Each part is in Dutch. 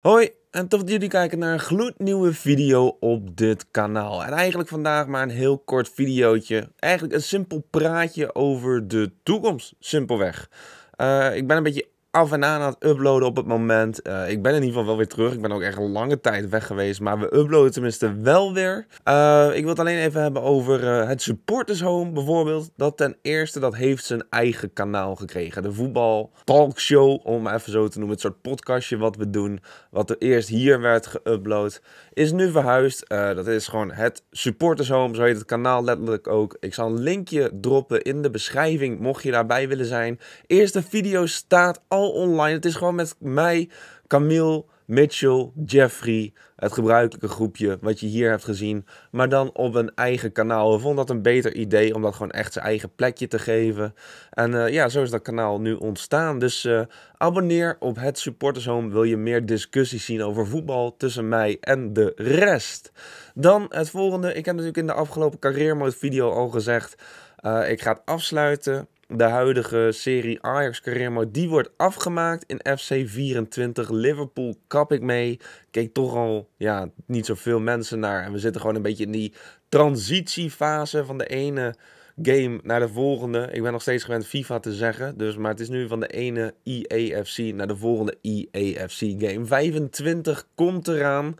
Hoi en tof dat jullie kijken naar een gloednieuwe video op dit kanaal. En eigenlijk vandaag maar een heel kort videootje. Eigenlijk een simpel praatje over de toekomst, simpelweg. Eh, ik ben een beetje af en aan het uploaden op het moment. Eh, ik ben in ieder geval wel weer terug. Ik ben ook echt een lange tijd weg geweest. Maar we uploaden tenminste wel weer. Eh, ik wil het alleen even hebben over eh, het Supporters Home bijvoorbeeld. Dat ten eerste, dat heeft zijn eigen kanaal gekregen. De voetbal talkshow, om even zo te noemen. Het soort podcastje wat we doen. Wat er eerst hier werd geüpload. Is nu verhuisd. dat is gewoon het Supporters Home. Zo heet het kanaal letterlijk ook. Ik zal een linkje droppen in de beschrijving. Mocht je daarbij willen zijn. Eerste video staat al online. Het is gewoon met mij, Camille, Mitchell, Jeffrey, het gebruikelijke groepje wat je hier hebt gezien, maar dan op een eigen kanaal. We vonden dat een beter idee om dat gewoon echt zijn eigen plekje te geven. En eh, ja, zo is dat kanaal nu ontstaan. Dus eh, abonneer op het Supporters Home. Wil je meer discussies zien over voetbal tussen mij en de rest? Dan het volgende. Ik heb natuurlijk in de afgelopen carrière Mode video al gezegd, eh, ik ga het afsluiten de huidige serie Ajax Carremo, die wordt afgemaakt in FC 24. Liverpool kap ik mee. Keek toch al ja, niet zoveel mensen naar. En we zitten gewoon een beetje in die transitiefase van de ene game naar de volgende. Ik ben nog steeds gewend FIFA te zeggen. Dus, maar het is nu van de ene EAFC naar de volgende iafc e game. 25 komt eraan.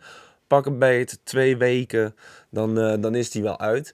Pak een beet, twee weken. Dan, eh, dan is die wel uit.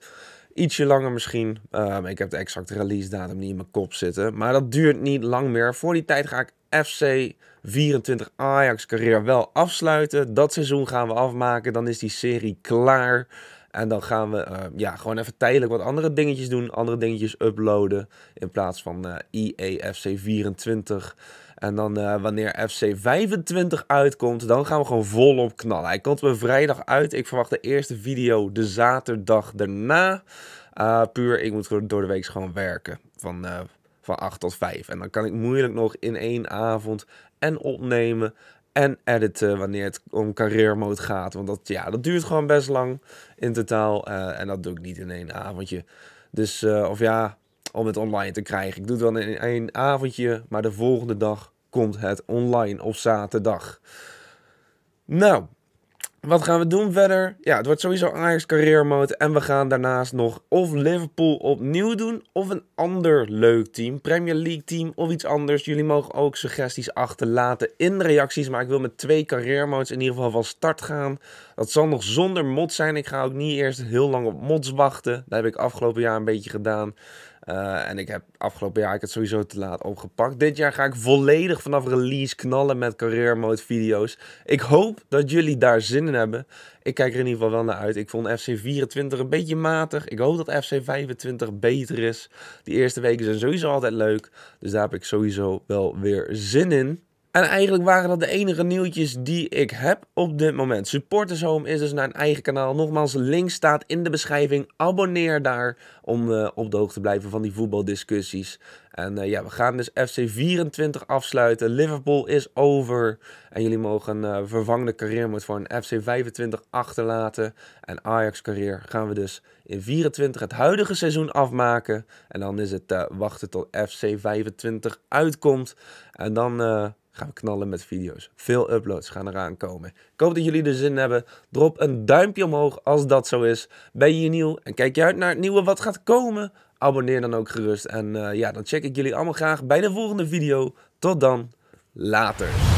Ietsje langer misschien. Ehm, ik heb de exacte release datum niet in mijn kop zitten. Maar dat duurt niet lang meer. Voor die tijd ga ik FC 24 Ajax carrière wel afsluiten. Dat seizoen gaan we afmaken. Dan is die serie klaar. En dan gaan we ehm, ja, gewoon even tijdelijk wat andere dingetjes doen. Andere dingetjes uploaden. In plaats van eh, e IEFC 24. En dan eh, wanneer FC 25 uitkomt, dan gaan we gewoon volop knallen. Hij komt op vrijdag uit. Ik verwacht de eerste video de zaterdag daarna. Eh, puur, ik moet door de week gewoon werken. Van, uh, van 8 tot 5. En dan kan ik moeilijk nog in één avond en opnemen en editen wanneer het om carrière mode gaat. Want dat, ja, dat duurt gewoon best lang in totaal. en dat doe ik niet in één avondje. Dus, of ja, om het online te krijgen. Ik doe het wel in één avondje, maar de volgende dag komt het online op zaterdag. Nou, wat gaan we doen verder? Ja, het wordt sowieso Ajax carrière Mode. En we gaan daarnaast nog of Liverpool opnieuw doen. Of een ander leuk team. Premier League team of iets anders. Jullie mogen ook suggesties achterlaten in de reacties. Maar ik wil met twee carrière Modes in ieder geval van start gaan. Dat zal nog zonder mods zijn. Ik ga ook niet eerst heel lang op mods wachten. Dat heb ik afgelopen jaar een beetje gedaan. Eh, en ik heb afgelopen jaar ik het sowieso te laat opgepakt. Dit jaar ga ik volledig vanaf release knallen met career mode video's. Ik hoop dat jullie daar zin in hebben. Ik kijk er in ieder geval wel naar uit. Ik vond FC 24 een beetje matig. Ik hoop dat FC 25 beter is. Die eerste weken zijn sowieso altijd leuk. Dus daar heb ik sowieso wel weer zin in. En eigenlijk waren dat de enige nieuwtjes die ik heb op dit moment. Supporters Home is dus naar een eigen kanaal. Nogmaals, link staat in de beschrijving. Abonneer daar om eh, op de hoogte te blijven van die voetbaldiscussies. En eh, ja, we gaan dus FC 24 afsluiten. Liverpool is over. En jullie mogen een eh, vervangende carrière voor een FC 25 achterlaten. En Ajax carrière gaan we dus in 24 het huidige seizoen afmaken. En dan is het wachten tot FC 25 uitkomt. En dan gaan we knallen met video's. Veel uploads gaan eraan komen. Ik hoop dat jullie er zin in hebben. Drop een duimpje omhoog als dat zo is. Ben je nieuw en kijk je uit naar het nieuwe wat gaat komen? Abonneer dan ook gerust. En eh, ja, dan check ik jullie allemaal graag bij de volgende video. Tot dan, later.